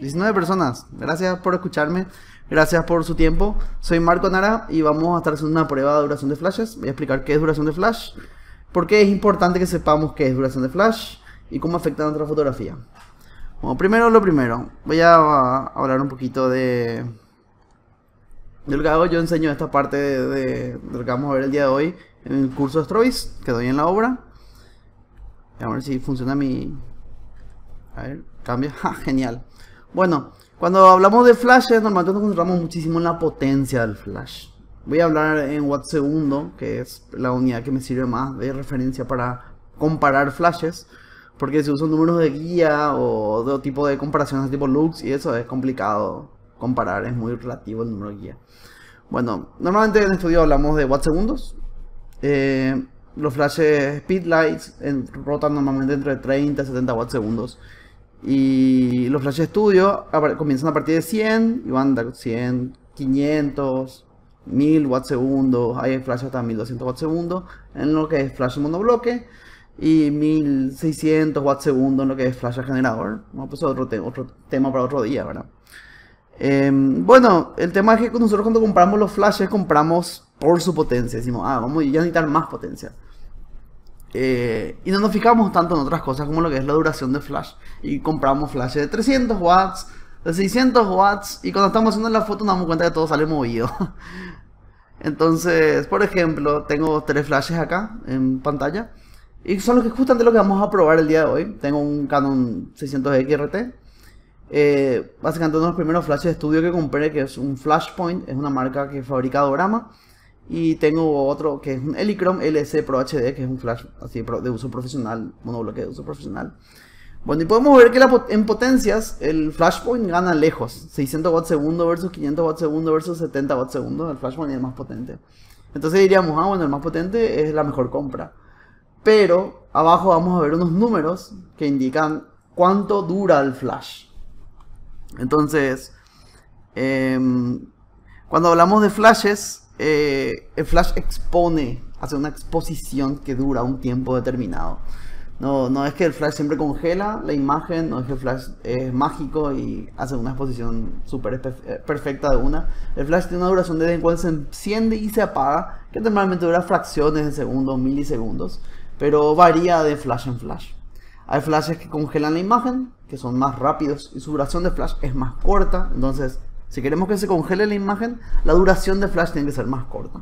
19 personas. Gracias por escucharme. Gracias por su tiempo. Soy Marco Nara y vamos a estar haciendo una prueba de duración de flashes. Voy a explicar qué es duración de flash, por qué es importante que sepamos qué es duración de flash y cómo afecta a nuestra fotografía. Bueno, primero lo primero, voy a hablar un poquito de, de lo que hago. Yo enseño esta parte de, lo que vamos a ver el día de hoy en el curso de que doy en la obra. A ver si funciona mi... A ver, cambia. genial. Bueno, cuando hablamos de flashes, normalmente nos concentramos muchísimo en la potencia del flash. Voy a hablar en watts segundo, que es la unidad que me sirve más de referencia para comparar flashes. Porque si usan números de guía o de tipo de comparaciones tipo lux y eso es complicado comparar, es muy relativo el número de guía. Bueno, normalmente en el estudio hablamos de watts segundos. Eh, los flashes speedlights rotan normalmente entre 30 y 70 watts segundos. Y y los Flash estudio comienzan a partir de 100 y van 100, 500, 1000 watts segundos. Hay Flash hasta 1200 watts segundos en lo que es Flash monobloque y 1600 watts segundos en lo que es flash generador. Vamos pues, a otro, otro tema para otro día, ¿verdad? Em, bueno, el tema es que nosotros cuando compramos los flashes compramos por su potencia. Decimos, ah, vamos a necesitar más potencia. Eh, y no nos fijamos tanto en otras cosas como lo que es la duración de flash. Y compramos flashes de 300 watts, de 600 watts. Y cuando estamos haciendo la foto nos damos cuenta que todo sale movido. Entonces, por ejemplo, tengo tres flashes acá en pantalla. Y son los que justamente lo que vamos a probar el día de hoy. Tengo un Canon 600 xrt eh, básicamente uno de los primeros flashes de estudio que compré, que es un Flashpoint, es una marca que fabrica Dorama. Y tengo otro que es un Helicrom LC Pro HD, que es un flash así de uso profesional, monobloque de uso profesional. Bueno, y podemos ver que en potencias el Flashpoint gana lejos. 600 watts segundo versus 500 watts segundo versus 70 watts segundo. El Flashpoint es el más potente. Entonces diríamos, ah, bueno, el más potente es la mejor compra. Pero abajo vamos a ver unos números que indican cuánto dura el flash. Entonces, em, cuando hablamos de flashes, eh, el Flash expone, hace una exposición que dura un tiempo determinado. No, no es que el Flash siempre congela la imagen, no es que el Flash es mágico y hace una exposición super eh, perfecta de una. El Flash tiene una duración desde cual se enciende y se apaga, que normalmente dura fracciones de segundos, milisegundos, pero varía de Flash en Flash. Hay flashes que congelan la imagen, que son más rápidos y su duración de flash es más corta, entonces si queremos que se congele la imagen, la duración de flash tiene que ser más corta.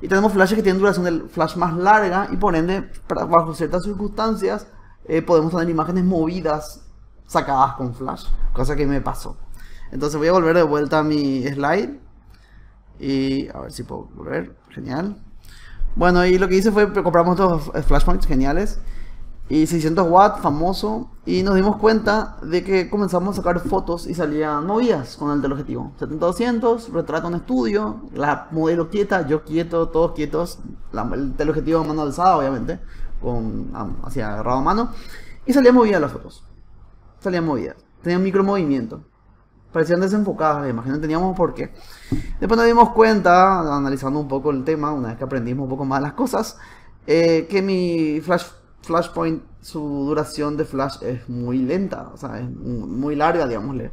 Y tenemos flashes que tienen duración de flash más larga y por ende, bajo ciertas circunstancias, eh, podemos tener imágenes movidas sacadas con flash, cosa que me pasó. Entonces voy a volver de vuelta a mi slide y a ver si puedo volver, genial. Bueno, y lo que hice fue compramos estos eh, flashpoints geniales y 600 watts famoso y nos dimos cuenta de que comenzamos a sacar fotos y salían movidas con el teleobjetivo 70-200, retrato en estudio, la modelo quieta, yo quieto, todos quietos, el teleobjetivo a mano alzada obviamente, con, hacia agarrado a mano y salían movidas las fotos, salían movidas, tenían micro movimiento, parecían desenfocadas imagínense teníamos por qué. Después nos dimos cuenta, analizando un poco el tema, una vez que aprendimos un poco más las cosas, eh, que mi flash Flashpoint, su duración de Flash es muy lenta, o sea, es muy larga, digamosle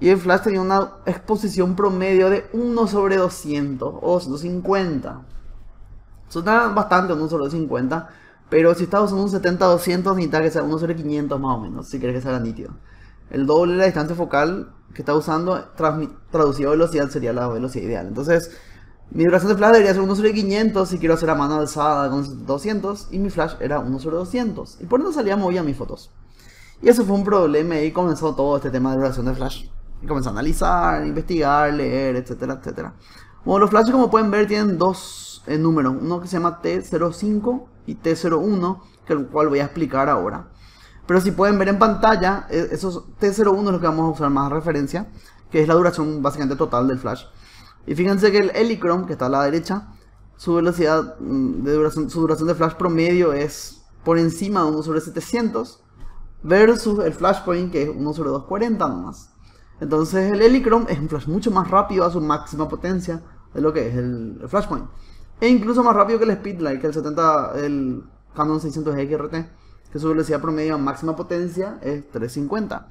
Y el Flash tenía una exposición promedio de 1 sobre 200 o 250, Suena bastante 1 sobre 250, pero si estás usando un 70-200 necesitas que sea 1 sobre 500 más o menos, si quieres que sea nítido. El doble de la distancia focal que está usando, traducido a velocidad, sería la velocidad ideal. Entonces, mi duración de flash debería ser 1 sobre 500 si quiero hacer la mano alzada con 200 y mi flash era 1 sobre 200 y por eso salía movida mis fotos. Y eso fue un problema y comenzó todo este tema de duración de flash. Y comencé a analizar, investigar, leer, etcétera, etcétera. Bueno, los flashes como pueden ver tienen dos eh, números, uno que se llama T05 y T01, que el cual voy a explicar ahora. Pero si pueden ver en pantalla, eh, esos T01 es lo que vamos a usar más a referencia, que es la duración básicamente total del flash. Y fíjense que el Helichrome, que está a la derecha, su velocidad mm, de duración, su duración de flash promedio es por encima de 1 sobre 700 versus el flashpoint que es 1 sobre 240 nomás. Entonces el Helichrome es un flash mucho más rápido a su máxima potencia de lo que es el, flashpoint. E incluso más rápido que el Speedlight, que el 70, el Canon 600 XRT, que su velocidad promedio a máxima potencia es 350.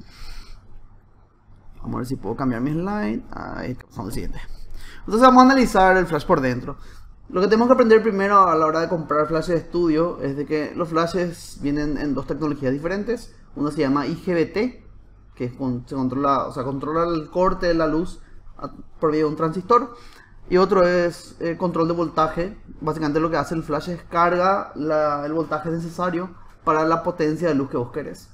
Vamos a ver si puedo cambiar mi slide. Ahí, estamos al siguiente. Entonces vamos a analizar el flash por dentro. Lo que tenemos que aprender primero a la hora de comprar flashes de estudio es de que los flashes vienen en dos tecnologías diferentes. Uno se llama IGBT, que se controla, o sea, controla el corte de la luz por medio de un transistor. Y otro es eh, control de voltaje. Básicamente lo que hace el flash es carga el voltaje necesario para la potencia de luz que vos querés.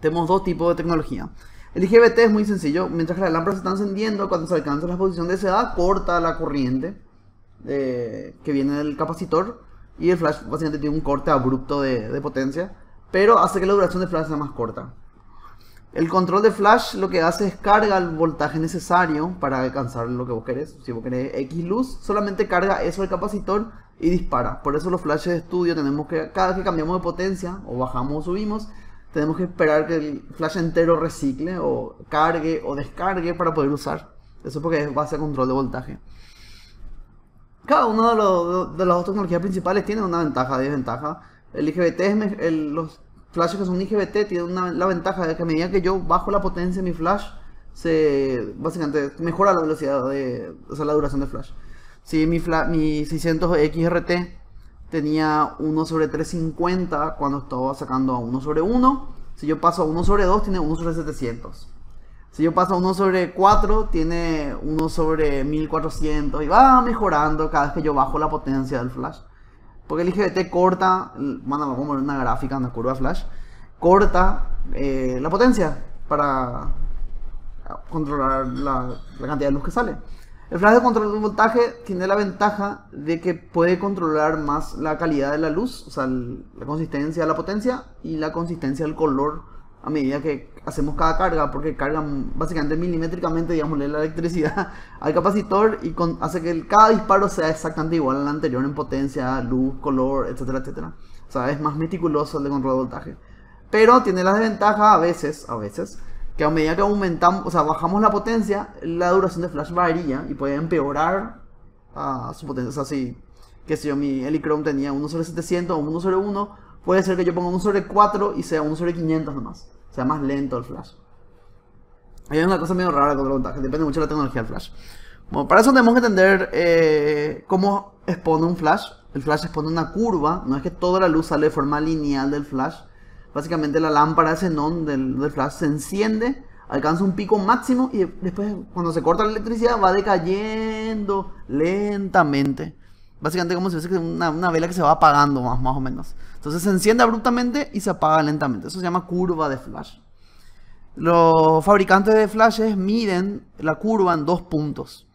Tenemos dos tipos de tecnología. El IGBT es muy sencillo, mientras que la lámpara se está encendiendo, cuando se alcanza la posición deseada, corta la corriente eh, que viene del capacitor y el flash básicamente tiene un corte abrupto de, potencia, pero hace que la duración de flash sea más corta. El control de flash lo que hace es carga el voltaje necesario para alcanzar lo que vos querés. Si vos querés X luz, solamente carga eso el capacitor y dispara. Por eso los flashes de estudio tenemos que, cada que cambiamos de potencia, o bajamos o subimos, tenemos que esperar que el flash entero recicle o cargue o descargue para poder usar. Eso porque es base a control de voltaje. Cada uno de, los, de las dos tecnologías principales tiene una ventaja y desventaja. El IGBT, es, los flashes que son IGBT tienen la ventaja de que a medida que yo bajo la potencia de mi flash, se básicamente mejora la velocidad de, o sea, la duración de flash. Si mi, mi 600 XRT tenía 1 sobre 350 cuando estaba sacando a 1 sobre 1. Si yo paso a 1 sobre 2, tiene 1 sobre 700. Si yo paso a 1 sobre 4, tiene 1 sobre 1400 y va mejorando cada vez que yo bajo la potencia del flash. Porque el IGBT corta, bueno, vamos a poner una gráfica, una curva flash, corta eh, la potencia para controlar la cantidad de luz que sale. El flash de control de voltaje tiene la ventaja de que puede controlar más la calidad de la luz, o sea, la consistencia, de la potencia y la consistencia del color a medida que hacemos cada carga, porque cargan básicamente milimétricamente, digamos, la electricidad al capacitor y hace que cada disparo sea exactamente igual al anterior en potencia, luz, color, etcétera, etcétera. O sea, es más meticuloso el de control de voltaje. Pero tiene la desventaja a veces, a veces, que a medida que aumentamos, o sea, bajamos la potencia, la duración de flash varía y puede empeorar ah, su potencia. O sea, si, que si yo mi Helichrome tenía 1 sobre 700 o 1 sobre 1, puede ser que yo ponga 1 sobre 4 y sea 1 sobre 500 nomás. Sea más lento el flash. hay una cosa medio rara con el que depende mucho de la tecnología del flash. Bueno, para eso tenemos que entender eh, cómo expone un flash. El flash expone una curva, no es que toda la luz sale de forma lineal del flash, Básicamente la lámpara de xenón del, flash se enciende, alcanza un pico máximo y después cuando se corta la electricidad va decayendo lentamente. Básicamente como si fuese una, vela que se va apagando más, más o menos. Entonces se enciende abruptamente y se apaga lentamente. Eso se llama curva de flash. Los fabricantes de flashes miden la curva en dos puntos.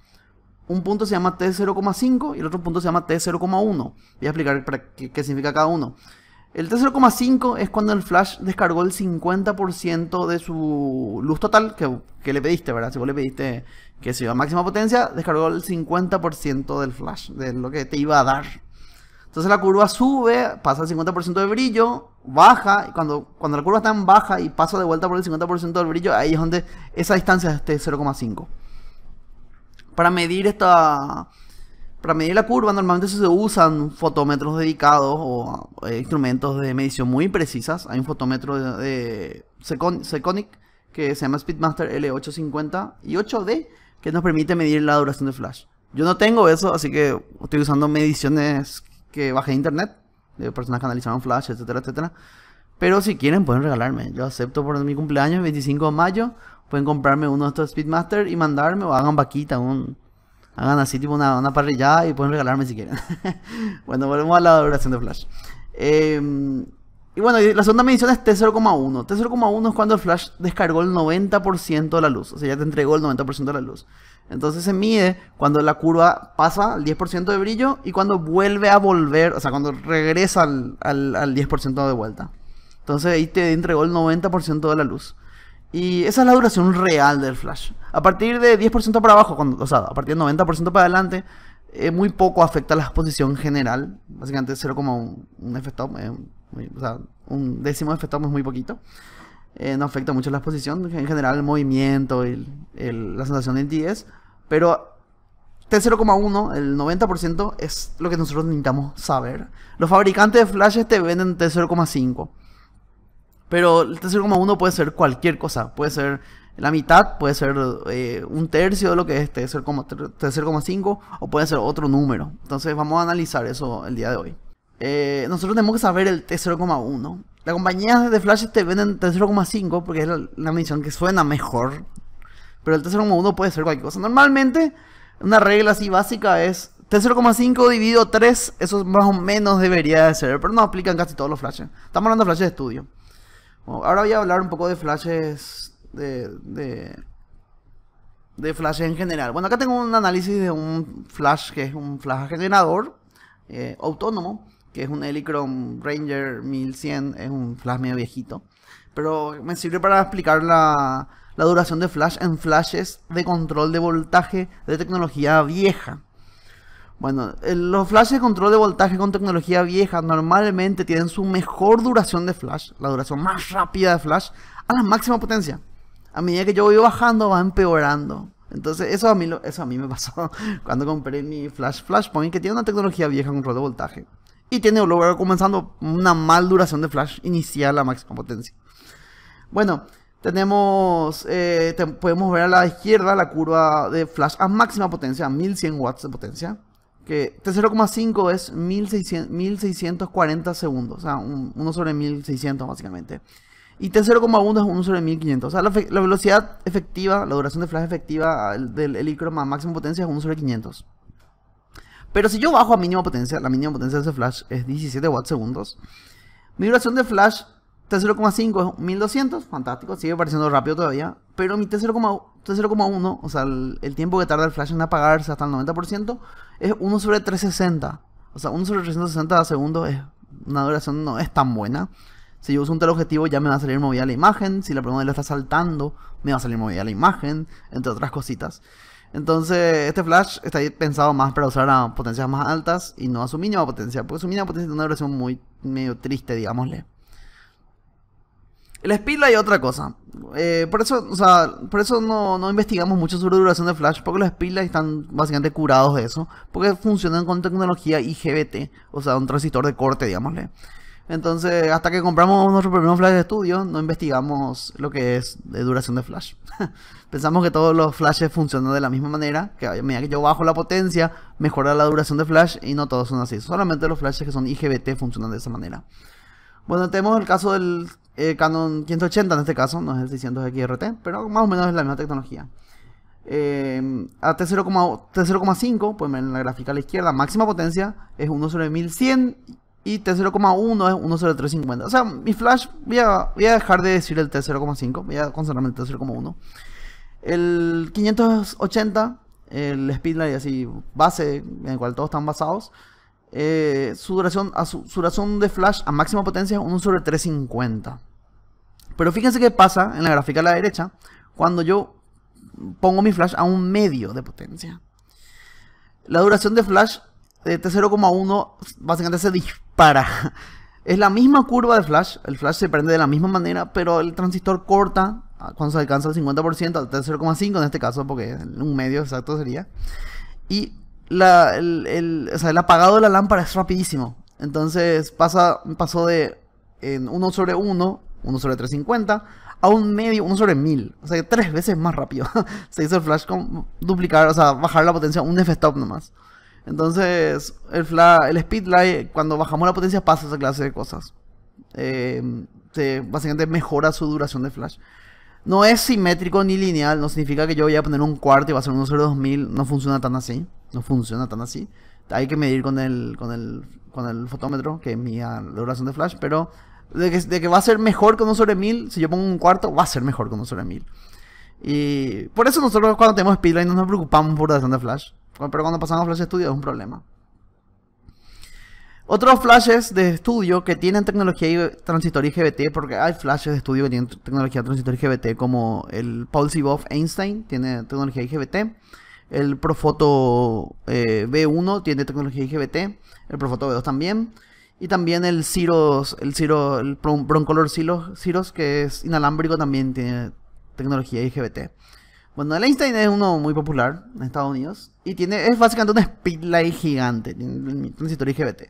Un punto se llama T0,5 y el otro punto se llama T0,1. Voy a explicar qué, qué significa cada uno. El T0,5 es cuando el flash descargó el 50% de su luz total que, le pediste, ¿verdad? Si vos le pediste que se iba a máxima potencia, descargó el 50% del flash, de lo que te iba a dar. Entonces la curva sube, pasa al 50% de brillo, baja, y cuando, cuando la curva está en baja y pasa de vuelta por el 50% del brillo, ahí es donde esa distancia es de 0,5. Para medir esta para medir la curva normalmente se usan fotómetros dedicados o eh, instrumentos de medición muy precisas. Hay un fotómetro de, Seconic que se llama Speedmaster L850 y 8D que nos permite medir la duración de flash. Yo no tengo eso, así que estoy usando mediciones que bajé de internet, de personas que analizaron flash, etcétera, etcétera. Pero si quieren pueden regalarme. Yo acepto por mi cumpleaños, 25 de mayo. Pueden comprarme uno de estos Speedmaster y mandarme o hagan vaquita, un, Hagan así tipo una, una parrillada y pueden regalarme si quieren. bueno, volvemos a la duración de Flash. Em, y bueno, la segunda medición es T0,1. T0,1 es cuando el flash descargó el 90% de la luz. O sea, ya te entregó el 90% de la luz. Entonces se mide cuando la curva pasa al 10% de brillo y cuando vuelve a volver, o sea, cuando regresa al 10% de vuelta. Entonces ahí te entregó el 90% de la luz. Y esa es la duración real del flash. A partir de 10% para abajo, cuando, o sea, a partir de 90% para adelante, eh, muy poco afecta la exposición general. Básicamente 0,1 f-top, eh, o sea, un décimo de f es muy poquito. Eh, no afecta mucho la exposición, en general el movimiento, el, la sensación de 10 pero T0,1, el 90% es lo que nosotros necesitamos saber. Los fabricantes de flashes te venden T0,5. Pero el T0,1 puede ser cualquier cosa. Puede ser la mitad, puede ser eh, un tercio de lo que es T0,5 o puede ser otro número. Entonces vamos a analizar eso el día de hoy. Eh, nosotros tenemos que saber el T0,1. La compañía de flashes te venden T0,5 porque es la, mención que suena mejor. Pero el T0,1 puede ser cualquier cosa. Normalmente una regla así básica es T0,5 dividido 3, eso más o menos debería ser, pero no aplican casi todos los flashes. Estamos hablando de flashes de estudio. Ahora voy a hablar un poco de flashes de, de, de en general. Bueno, acá tengo un análisis de un flash que es un flash generador eh, autónomo, que es un Helicron Ranger 1100, es un flash medio viejito. Pero me sirve para explicar la, la duración de flash en flashes de control de voltaje de tecnología vieja. Bueno, los flashes de control de voltaje con tecnología vieja normalmente tienen su mejor duración de flash, la duración más rápida de flash, a la máxima potencia. A medida que yo voy bajando va empeorando. Entonces eso a mí, eso a mí me pasó cuando compré mi flash Flashpoint que tiene una tecnología vieja con control de voltaje. Y tiene luego comenzando una mal duración de flash inicial a máxima potencia. Bueno, tenemos, eh, podemos ver a la izquierda la curva de flash a máxima potencia, a 1100 watts de potencia que T0,5 es 1600, 1640 segundos, o sea, 1 sobre 1600 básicamente. Y T0,1 es 1 sobre 1500. O sea, la, velocidad efectiva, la duración de flash efectiva del helicroma a máxima potencia es 1 sobre 500. Pero si yo bajo a mínima potencia, la mínima potencia de ese flash es 17 watts segundos. Mi duración de flash T0,5 es 1200, fantástico, sigue pareciendo rápido todavía. Pero mi T0,1 entonces 0,1, o sea, el, tiempo que tarda el flash en apagarse hasta el 90%, es 1 sobre 360. O sea, 1 sobre 360 segundos es una duración no es tan buena. Si yo uso un teleobjetivo ya me va a salir movida la imagen, si la pregunta le está saltando, me va a salir movida la imagen, entre otras cositas. Entonces, este flash está pensado más para usar a potencias más altas y no a su mínima potencia, porque su mínima potencia es una duración muy medio triste, digámosle. El speedlight y otra cosa. Eh, por eso, sea, por eso no, no, investigamos mucho sobre duración de flash, porque los speedlights están básicamente curados de eso, porque funcionan con tecnología IGBT, o sea, un transistor de corte, digámosle. Entonces, hasta que compramos nuestro primer flash de estudio, no investigamos lo que es de duración de flash. Pensamos que todos los flashes funcionan de la misma manera, que a medida que yo bajo la potencia, mejora la duración de flash y no todos son así. Solamente los flashes que son IGBT funcionan de esa manera. Bueno, tenemos el caso del eh, Canon 580 en este caso, no es el 600 XRT, pero más o menos es la misma tecnología. Em, a T0,5, pues en la gráfica a la izquierda, máxima potencia es 1 sobre 1100 y T0,1 es 1 sobre 350. O sea, mi flash, voy a, dejar de decir el T0,5, voy a concentrarme en el T0,1. El 580, el Speedline así base en el cual todos están basados, eh, su, duración, a su, de flash a máxima potencia es 1 sobre 350. Pero fíjense qué pasa en la gráfica a la derecha cuando yo pongo mi flash a un medio de potencia. La duración de flash de T0,1 básicamente se dispara. Es la misma curva de flash, el flash se prende de la misma manera, pero el transistor corta cuando se alcanza el 50%, al T0,5 en este caso, porque un medio exacto sería. Y el, apagado de la lámpara es rapidísimo. Entonces pasa, pasó de en 1 sobre 1, 1 sobre 350, a un medio, 1 sobre 1000. O sea, tres veces más rápido. se hizo el flash con duplicar, o sea, bajar la potencia un f-stop nomás. Entonces, el, flash, el speed cuando bajamos la potencia, pasa esa clase de cosas. Em, básicamente mejora su duración de flash. No es simétrico ni lineal, no significa que yo voy a poner un cuarto y va a ser 1 sobre 2000, no funciona tan así no funciona tan así. Hay que medir con el, con el, con el fotómetro, que mía la duración de flash, pero de que, va a ser mejor con un sobre 1000, si yo pongo un cuarto, va a ser mejor con un sobre 1000. Y por eso nosotros cuando tenemos speedline no nos preocupamos por la duración de flash, pero cuando pasamos flash estudio es un problema. Otros flashes de estudio que tienen tecnología transitoria GBT, porque hay flashes de estudio que tienen tecnología transitoria GBT, como el Paul Einstein tiene tecnología IGBT GBT. El Profoto eh, B1 tiene tecnología IGBT, el Profoto B2 también. Y también el Ciro, el Ciro, el Broncolor Ciros, que es inalámbrico, también tiene tecnología IGBT. Bueno, el Einstein es uno muy popular en Estados Unidos. Y tiene, es básicamente un speedlight gigante, un transistor IGBT.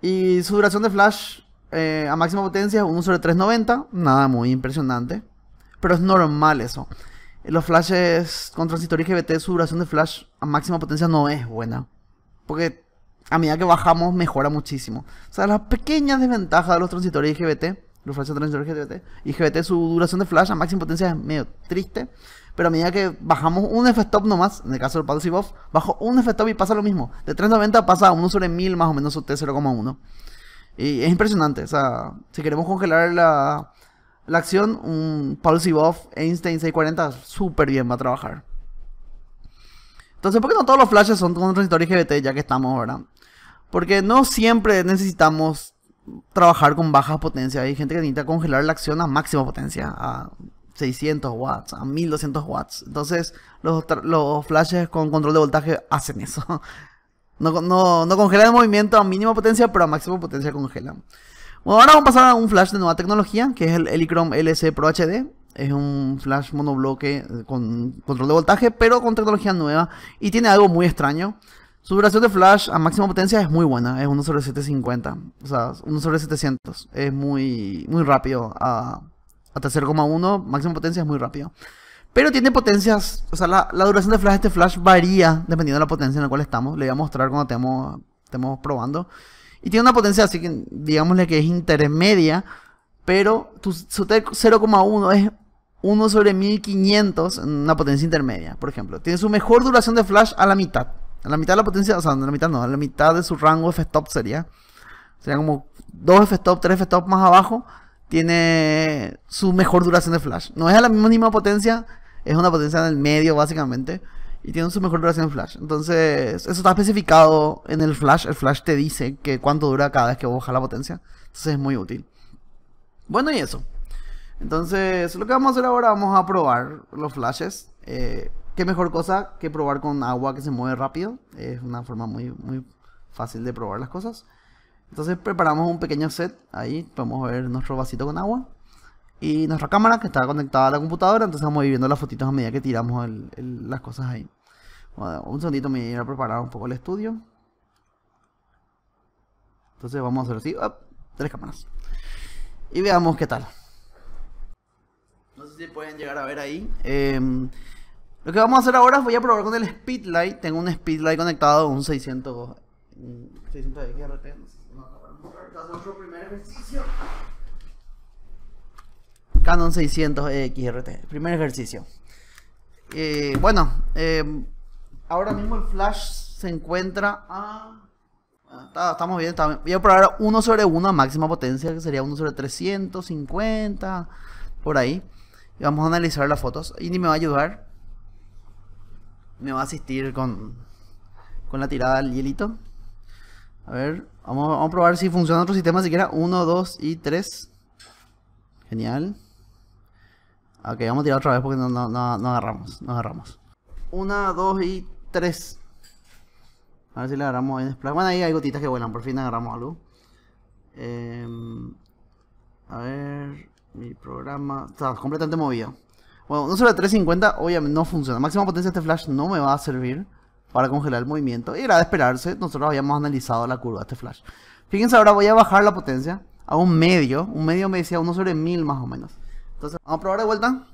Y su duración de flash eh, a máxima potencia es 1 sobre 390, nada muy impresionante. Pero es normal eso. Los flashes con transitorio GBT, su duración de flash a máxima potencia no es buena. Porque a medida que bajamos mejora muchísimo. O sea, las pequeñas desventajas de los transitorios IGBT, los flashes transitorios IGBT, IGBT, su duración de flash a máxima potencia es medio triste. Pero a medida que bajamos un f-stop nomás, en el caso del y Buff. bajo un f-stop y pasa lo mismo. De 390 pasa a 1 sobre 1000 más o menos o T0,1. Y es impresionante. O sea, si queremos congelar la, la acción, un Pulsy Buff Einstein 640 súper bien va a trabajar. Entonces, ¿por qué no todos los flashes son con transitorio IGBT? ya que estamos, ahora Porque no siempre necesitamos trabajar con bajas potencias. Hay gente que necesita congelar la acción a máxima potencia, a 600 watts, a 1200 watts. Entonces, los, flashes con control de voltaje hacen eso. No, no, no congelan el movimiento a mínima potencia, pero a máxima potencia congelan. Bueno, ahora vamos a pasar a un flash de nueva tecnología, que es el Elicrom LC Pro HD. Es un flash monobloque eh, con control de voltaje, pero con tecnología nueva. Y tiene algo muy extraño. Su duración de flash a máxima potencia es muy buena, es 1 sobre 750, o sea, 1 sobre 700. Es muy, muy rápido, a, 3,1, máxima potencia es muy rápido. Pero tiene potencias, o sea, la, duración de flash, de este flash varía dependiendo de la potencia en la cual estamos. Le voy a mostrar cuando estemos, estemos probando. Y tiene una potencia, así que digámosle que es intermedia, pero tu, 0,1 es 1 sobre 1500 en una potencia intermedia, por ejemplo. Tiene su mejor duración de flash a la mitad. A la mitad de la potencia, o a la mitad no, a la mitad de su rango f-stop sería. Sería como 2 f-stop, 3 f-stop más abajo. Tiene su mejor duración de flash. No es a la misma potencia, es una potencia en el medio básicamente y tiene su mejor duración Flash. Entonces, eso está especificado en el Flash. El Flash te dice que cuánto dura cada vez que baja la potencia. Entonces es muy útil. Bueno, y eso. Entonces, lo que vamos a hacer ahora, vamos a probar los flashes. Eh, qué mejor cosa que probar con agua que se mueve rápido. Es una forma muy, muy fácil de probar las cosas. Entonces preparamos un pequeño set. Ahí podemos ver nuestro vasito con agua y nuestra cámara que está conectada a la computadora, entonces vamos a ir viendo las fotitos a medida que tiramos las cosas ahí. un segundito me voy a preparar un poco el estudio. Entonces vamos a hacer así, tres cámaras. Y veamos qué tal. No sé si pueden llegar a ver ahí. Em, lo que vamos a hacer ahora voy a probar con el Speedlight. Tengo un Speedlight conectado a un 600... 600 XRT. No, hacer otro primer ejercicio. Canon 600 XRT. Primer ejercicio. Eh, bueno, em, ahora mismo el flash se encuentra ah, estamos bien, Voy a probar 1 sobre 1 a máxima potencia, que sería 1 sobre 350, por ahí. Y vamos a analizar las fotos. ni me va a ayudar. Me va a asistir con, con la tirada al hielito. A ver, vamos, a probar si funciona otro sistema siquiera. 1, 2 y 3. Genial. Ok, vamos a tirar otra vez porque no, agarramos. No agarramos. Una, dos y tres. A ver si le agarramos en splash. Bueno, ahí hay gotitas que vuelan. Por fin agarramos algo. Eh, a ver. Mi programa. Está completamente movido. Bueno, no sobre 350 obviamente no funciona. Máxima potencia de este flash no me va a servir para congelar el movimiento. Y era de esperarse, nosotros habíamos analizado la curva de este flash. Fíjense, ahora voy a bajar la potencia a un medio. Un medio me decía Uno sobre 1000 más o menos. Entonces, vamos a probar de vuelta.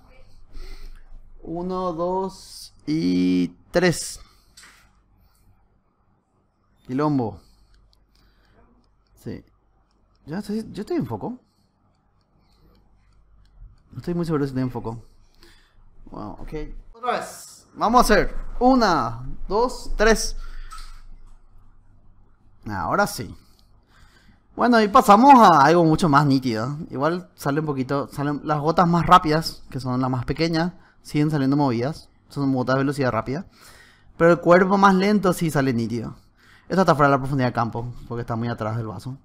Uno, dos y tres Quilombo. Sí. Yo estoy, yo estoy en foco. No estoy muy seguro si estoy en foco. Bueno, ok. Otra vez. Vamos a hacer. Una, dos, tres. Ahora sí. Bueno, y pasamos a algo mucho más nítido. Igual sale un poquito, salen las gotas más rápidas, que son las más pequeñas, siguen saliendo movidas. Son gotas de velocidad rápida. Pero el cuerpo más lento sí sale nítido. Esto está fuera de la profundidad de campo, porque está muy atrás del vaso.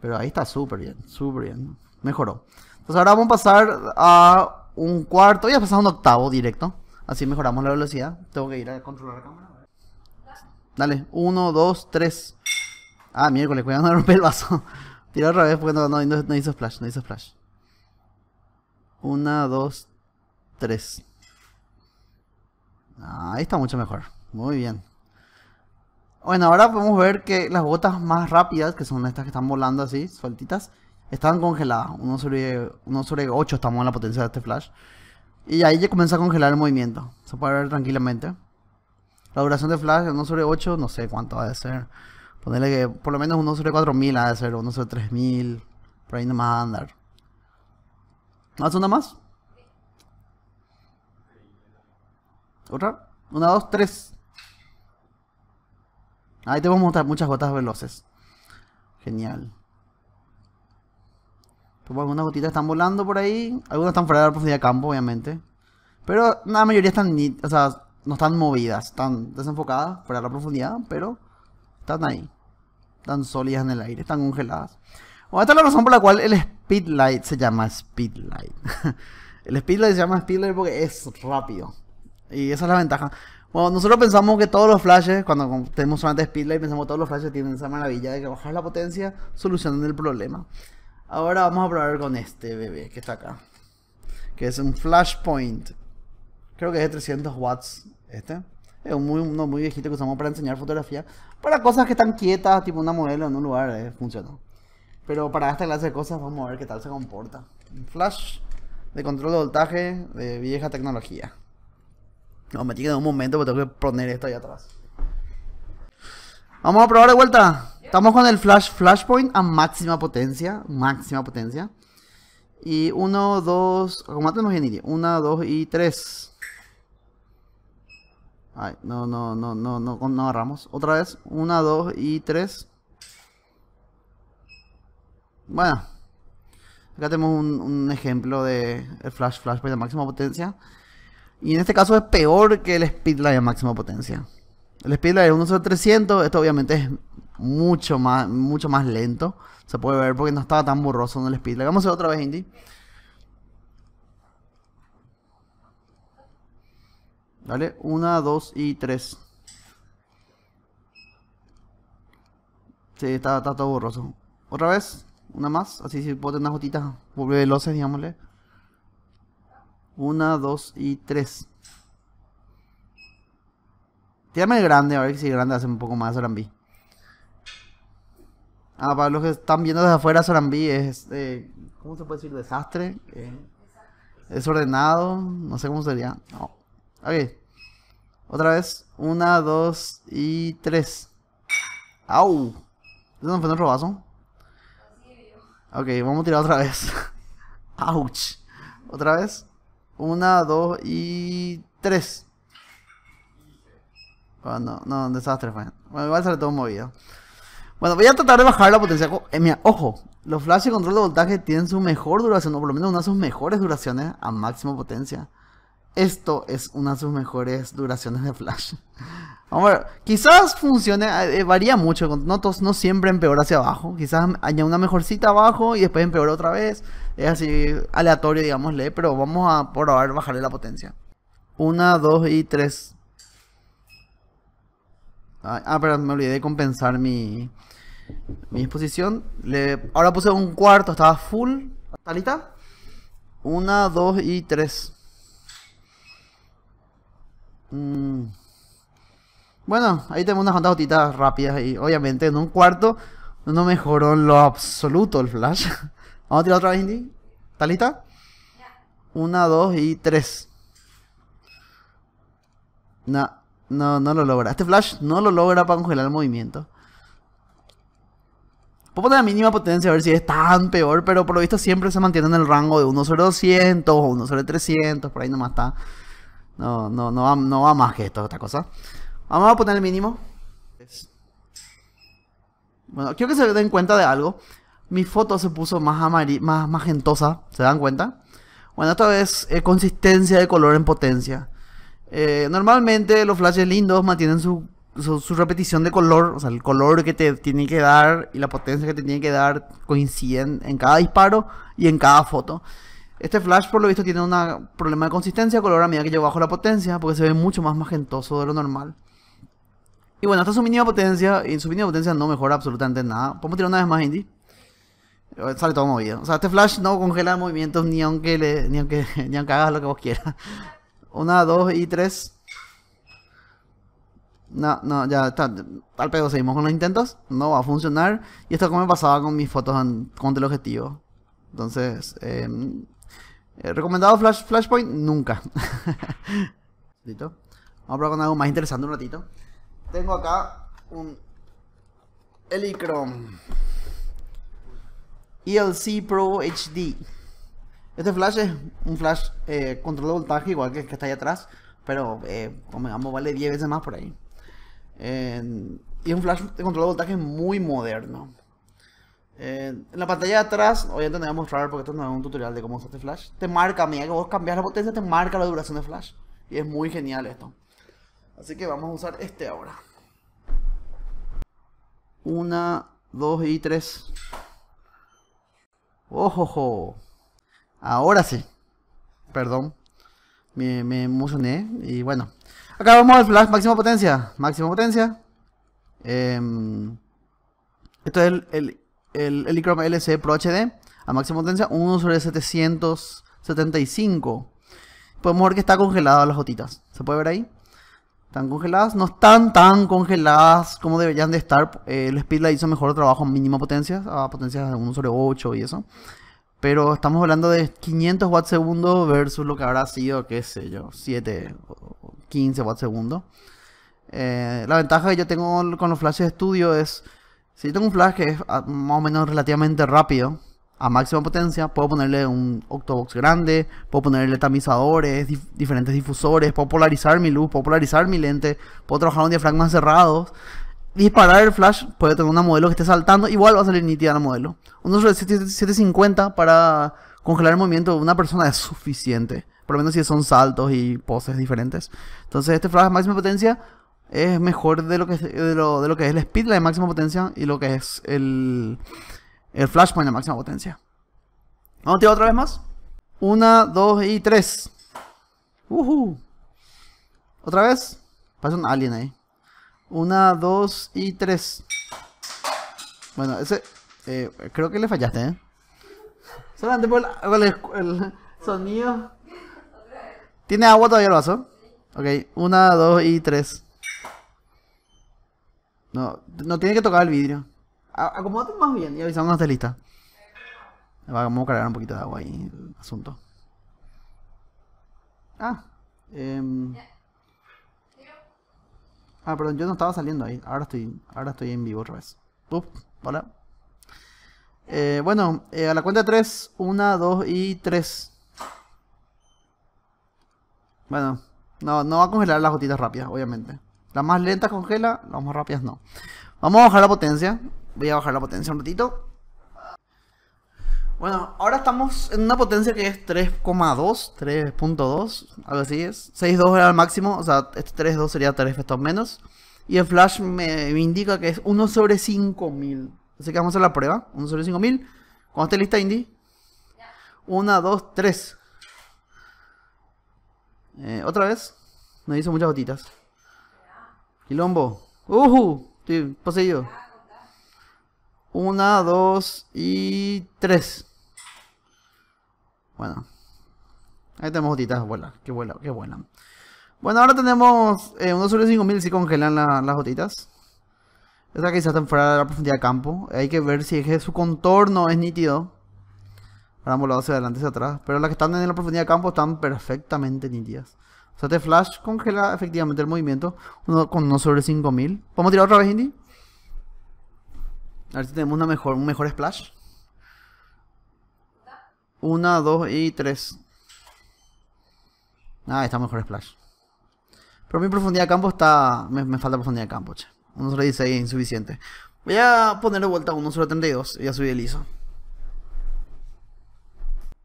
Pero ahí está súper bien, súper bien. Mejoró. Entonces ahora vamos a pasar a un cuarto, voy a pasar a un octavo directo. Así mejoramos la velocidad. Tengo que ir a controlar la cámara. Dale, uno, dos, tres Ah, miércoles, cuidado, no romper el vaso. Tira otra vez porque no, hizo flash, no hizo flash. Una, dos, tres. Ah, ahí está mucho mejor. Muy bien. Bueno, ahora podemos ver que las botas más rápidas, que son estas que están volando así, sueltitas, Están congeladas. 1 sobre, uno sobre 8 estamos en la potencia de este flash. Y ahí ya comienza a congelar el movimiento. Se puede ver tranquilamente. La duración de flash 1 sobre 8, no sé cuánto va a ser. Ponerle que por lo menos uno sobre 4000 ha de ser, uno sobre 3000, por ahí nomás andar. ¿Más una más? ¿Otra? Una, dos, tres. Ahí te vamos a mostrar muchas gotas veloces. Genial. algunas pues gotitas están volando por ahí. Algunas están fuera de la profundidad de campo, obviamente. Pero la mayoría están, o sea, no están movidas, están desenfocadas fuera de la profundidad, pero están ahí. Están sólidas en el aire, están congeladas. Bueno, esta es la razón por la cual el Speedlight se llama Speedlight. el Speedlight se llama Speedlight porque es rápido. Y esa es la ventaja. Bueno, nosotros pensamos que todos los flashes, cuando tenemos solamente Speedlight, pensamos que todos los flashes tienen esa maravilla de que bajas la potencia, solucionan el problema. Ahora vamos a probar con este bebé que está acá. Que es un Flashpoint. Creo que es de 300 watts este. Es un muy, uno muy viejito que usamos para enseñar fotografía. Para cosas que están quietas, tipo una modelo en un lugar, eh, funciona. Pero para esta clase de cosas vamos a ver qué tal se comporta. Flash de control de voltaje de vieja tecnología. No, me en un momento porque tengo que poner esto ahí atrás. Vamos a probar de vuelta. Estamos con el flash flashpoint a máxima potencia. Máxima potencia. Y 1, 2... en 1, dos y 3. Ay, no, no, no, no, no, no agarramos. Otra vez. Una, dos y tres. Bueno. Acá tenemos un, ejemplo de el flash Flash de máxima potencia. Y en este caso es peor que el Speedlight de máxima potencia. El Speedlight es 1 sobre 300. Esto obviamente es mucho más, mucho más lento. Se puede ver porque no estaba tan borroso en el Speedlight Vamos a hacer otra vez, Indy. ¿Vale? 1, 2 y 3. Sí, está, todo borroso. Otra vez, una más, así si puedo tener unas gotitas veloces, digámosle. 1, 2 y 3. Tírame el grande, a ver si grande hace un poco más Sarambi Ah, para los que están viendo desde afuera, Sarambi es, eh, ¿cómo se puede decir? Desastre. Eh, es desordenado, no sé cómo sería. No. Ok. Otra vez. Una, dos y tres. ¡Au! ¿Eso no fue robazo? Ok, vamos a tirar otra vez. ¡Auch! Otra vez. Una, dos y tres. Bueno, no, desastre fue. Bueno, igual sale todo movido. Bueno, voy a tratar de bajar la potencia. Eh, ojo, los flash y control de voltaje tienen su mejor duración, o por lo menos una de sus mejores duraciones a máximo potencia. Esto es una de sus mejores duraciones de Flash. Vamos a ver, quizás funcione, eh, eh, varía mucho, no, tos, no siempre empeora hacia abajo, quizás haya una mejorcita abajo y después empeora otra vez, es así aleatorio, digámosle, pero vamos a probar bajarle la potencia. Una, dos y tres. Ah, perdón me olvidé de compensar mi, mi exposición. Le, ahora puse un cuarto, estaba full. ¿Talita? Una, dos y tres. Mm. Bueno, ahí tenemos unas cuantas gotitas rápidas y obviamente en un cuarto no mejoró en lo absoluto el flash. Vamos a tirar otra vez, Indy. ¿Está lista? Una, dos y tres. No, no, no lo logra. Este flash no lo logra para congelar el movimiento. Puedo poner la mínima potencia a ver si es tan peor, pero por lo visto siempre se mantiene en el rango de 1 sobre 200 o 1 sobre 300, por ahí nomás está. No, no, no va, no va más que esto, esta cosa. Vamos a poner el mínimo. Bueno, quiero que se den cuenta de algo. Mi foto se puso más, amarilla, más magentosa, ¿se dan cuenta? Bueno, otra es eh, consistencia de color en potencia. Eh, normalmente los flashes lindos mantienen su, su, su, repetición de color, o sea, el color que te tiene que dar y la potencia que te tiene que dar coinciden en cada disparo y en cada foto. Este flash por lo visto tiene un problema de consistencia color a medida que yo bajo la potencia porque se ve mucho más magentoso de lo normal. Y bueno, esta es su mínima potencia y su mínima potencia no mejora absolutamente nada. Podemos tirar una vez más Indy. Eh, sale todo movido. O sea, este flash no congela movimientos ni aunque le, ni aunque, ni aunque hagas lo que vos quieras. Una, dos y tres. No, no, ya está. Tal pedo seguimos con los intentos. No va a funcionar. Y esto como me pasaba con mis fotos con el objetivo. Entonces, eh, eh, recomendado Flashpoint, nunca. Vamos a probar con algo más interesante un ratito. Tengo acá un Helicron ELC Pro HD. Este flash es un flash eh, control de voltaje, igual que el que está ahí atrás, pero eh, como digamos, vale 10 veces más por ahí. y es un flash de control de voltaje muy moderno. Eh, en la pantalla de atrás, hoy no voy a mostrar porque esto un tutorial de cómo usar este Flash. Te marca, mira que vos cambias la potencia, te marca la duración de Flash. Y es muy genial esto. Así que vamos a usar este ahora. Una, dos y tres. ¡Ojojo! Ahora sí. Perdón. Me, me emocioné. Y bueno. Acá vamos al flash. Máxima potencia. Máxima potencia. Em, esto es el el, elicrom LC Pro HD a máxima potencia 1 sobre 775. Podemos ver que está congelada las gotitas. ¿Se puede ver ahí? Están congeladas. No están tan congeladas como deberían de estar. Eh, el Speedlight hizo mejor trabajo a mínima potencia, a potencias de 1 sobre 8 y eso. Pero estamos hablando de 500 watts segundo versus lo que habrá sido, qué sé yo, 7 o 15 watts segundo. Eh, la ventaja que yo tengo con los flashes de estudio es si yo tengo un flash que es ah, más o menos relativamente rápido, a máxima potencia, puedo ponerle un octobox grande, puedo ponerle tamizadores, diferentes difusores, puedo polarizar mi luz, puedo polarizar mi lente, puedo trabajar un diafragma cerrados. Disparar el flash, puede tener una modelo que esté saltando, igual va a salir nítida la modelo. Un 750 para congelar el movimiento de una persona es suficiente, por lo menos si son saltos y poses diferentes. Entonces este flash a máxima potencia es mejor de lo que es, de lo, que es el speedlight de máxima potencia y lo que es el, el Flashpoint de máxima potencia. Vamos a tirar otra vez más. Una, dos y tres. Uh Otra vez. parece un alien ahí. Una, dos y tres. Bueno, ese... Eh, creo que le fallaste, ¿eh? Solamente por el, el sonido. ¿Tiene agua todavía el vaso? Ok, una, dos y tres. No, no tiene que tocar el vidrio. acomódate más bien y avisamos de lista. Vamos a cargar un poquito de agua ahí, asunto. Ah, em. ah, perdón, yo no estaba saliendo ahí. Ahora estoy, ahora estoy en vivo otra vez. Uf, hola. Eh, bueno, eh, a la cuenta de 3, 1, 2 y 3. Bueno, no, no va a congelar las gotitas rápidas, obviamente. La más lenta congela, las más rápidas no. Vamos a bajar la potencia. Voy a bajar la potencia un ratito. Bueno, ahora estamos en una potencia que es 3,2, 3.2, algo así es. 6.2 era el máximo, o sea, este 3.2 sería 3 efectos menos. Y el flash me, me indica que es 1 sobre 5000. Así que vamos a hacer la prueba. 1 sobre 5000. Cuando esté lista, Indy. 1, 2, 3. Otra vez. Me hizo muchas gotitas. Quilombo. ¡Uhu! ¡Pasillo! Una, dos y tres. Bueno. Ahí tenemos gotitas. Vuela, qué buena qué buena Bueno, ahora tenemos eh, unos sobre 5000 si congelan las gotitas. Esa quizás está fuera de la profundidad de campo. Hay que ver si es que su contorno es nítido. Para hacia adelante hacia atrás. Pero las que están en la profundidad de campo están perfectamente nítidas. O flash congela efectivamente el movimiento con 1 sobre 5000. ¿Podemos tirar otra vez, Indy? A ver si tenemos una mejor, un mejor splash. 1, 2 y 3. Ah, está mejor splash. Pero mi profundidad de campo está... Me, falta profundidad de campo, che. 1 sobre 16 es insuficiente. Voy a poner de vuelta 1 sobre 32 y a subir el ISO.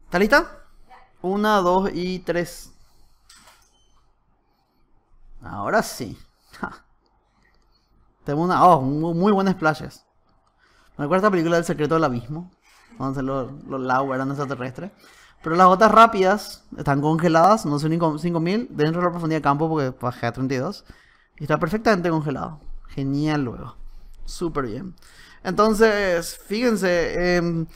¿Está lista? 1, 2 y 3. Ahora sí. Tenemos Tengo una. Oh, muy, buenas playas. Me acuerdo película del secreto del abismo. Donde los, los lagos eran extraterrestres. Pero las gotas rápidas están congeladas, no son 5000, dentro de la profundidad de campo porque bajé a 32. Y está perfectamente congelado. Genial luego. Súper bien. Entonces, fíjense, em,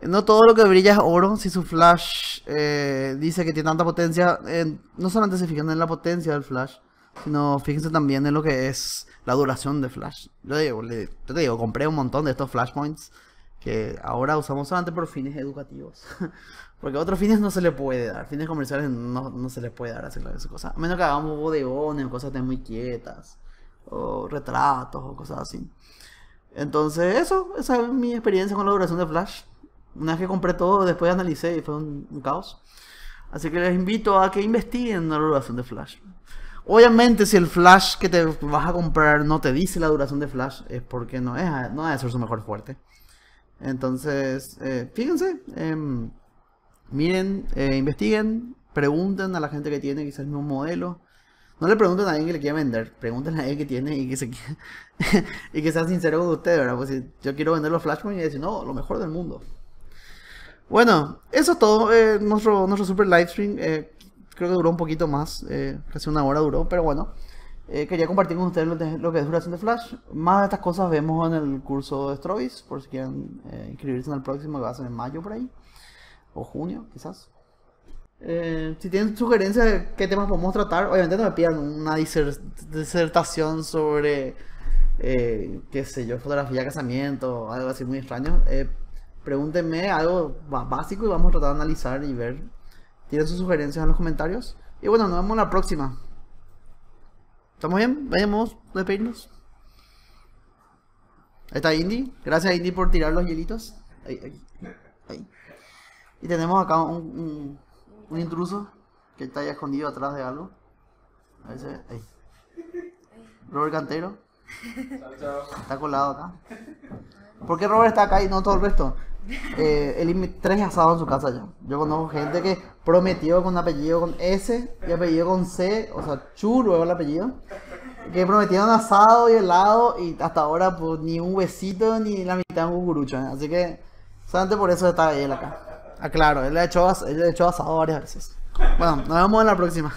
no todo lo que brilla es oro. Si su flash eh, dice que tiene tanta potencia, no solamente se fijan en la potencia del flash, no, fíjense también en lo que es la duración de Flash. Yo, te digo, compré un montón de estos Flashpoints que ahora usamos solamente por fines educativos. Porque a otros fines no se le puede dar, fines comerciales no, se les puede dar hacer esas cosas. A menos que hagamos bodegones o cosas de muy quietas, o retratos o cosas así. Entonces, eso, esa es mi experiencia con la duración de Flash. Una vez que compré todo, después analicé y fue un caos. Así que les invito a que investiguen la duración de Flash. Obviamente, si el flash que te vas a comprar no te dice la duración de flash, es porque no es no es su mejor fuerte. Entonces, eh, fíjense, em, miren, eh, investiguen, pregunten a la gente que tiene quizás el mismo modelo. No le pregunten a alguien que le quiera vender, pregúntenle a alguien que tiene y que, se, y que sea sincero con usted, ¿verdad? Pues si yo quiero vender los flashpoints pues y decir, no, lo mejor del mundo. Bueno, eso es todo. Eh, nuestro, nuestro super live stream creo que duró un poquito más, eh, casi una hora duró, pero bueno. Eh, quería compartir con ustedes lo, que es duración de Flash. Más de estas cosas vemos en el curso de Strobis por si quieren eh, inscribirse en el próximo que va a ser en mayo por ahí, o junio quizás. si tienen sugerencias de qué temas podemos tratar, obviamente no me pidan una disertación sobre, qué sé yo, fotografía de casamiento, algo así muy extraño. pregúntenme algo básico y vamos a tratar de analizar y ver tienen sus sugerencias en los comentarios. Y bueno, nos vemos la próxima. ¿Estamos bien? Vayamos, despedirnos. Ahí está Indy. Gracias Indy por tirar los hielitos. Ahí, ahí, Y tenemos acá un, un, un, intruso que está ahí escondido atrás de algo. A ver si Ahí. Robert Cantero. Está colado acá. ¿Por qué Robert está acá y no todo el resto? Eh, él invitó tres asados en su casa ya. Yo conozco gente que prometió con apellido con S y apellido con C, o sea, churro es el apellido, que prometieron asado y helado y hasta ahora pues ni un huesito ni la mitad de un cucurucho. ¿eh? Así que solamente por eso está él acá. Aclaro, ah, él le ha hecho, él hecho asado varias veces. Bueno, nos vemos en la próxima.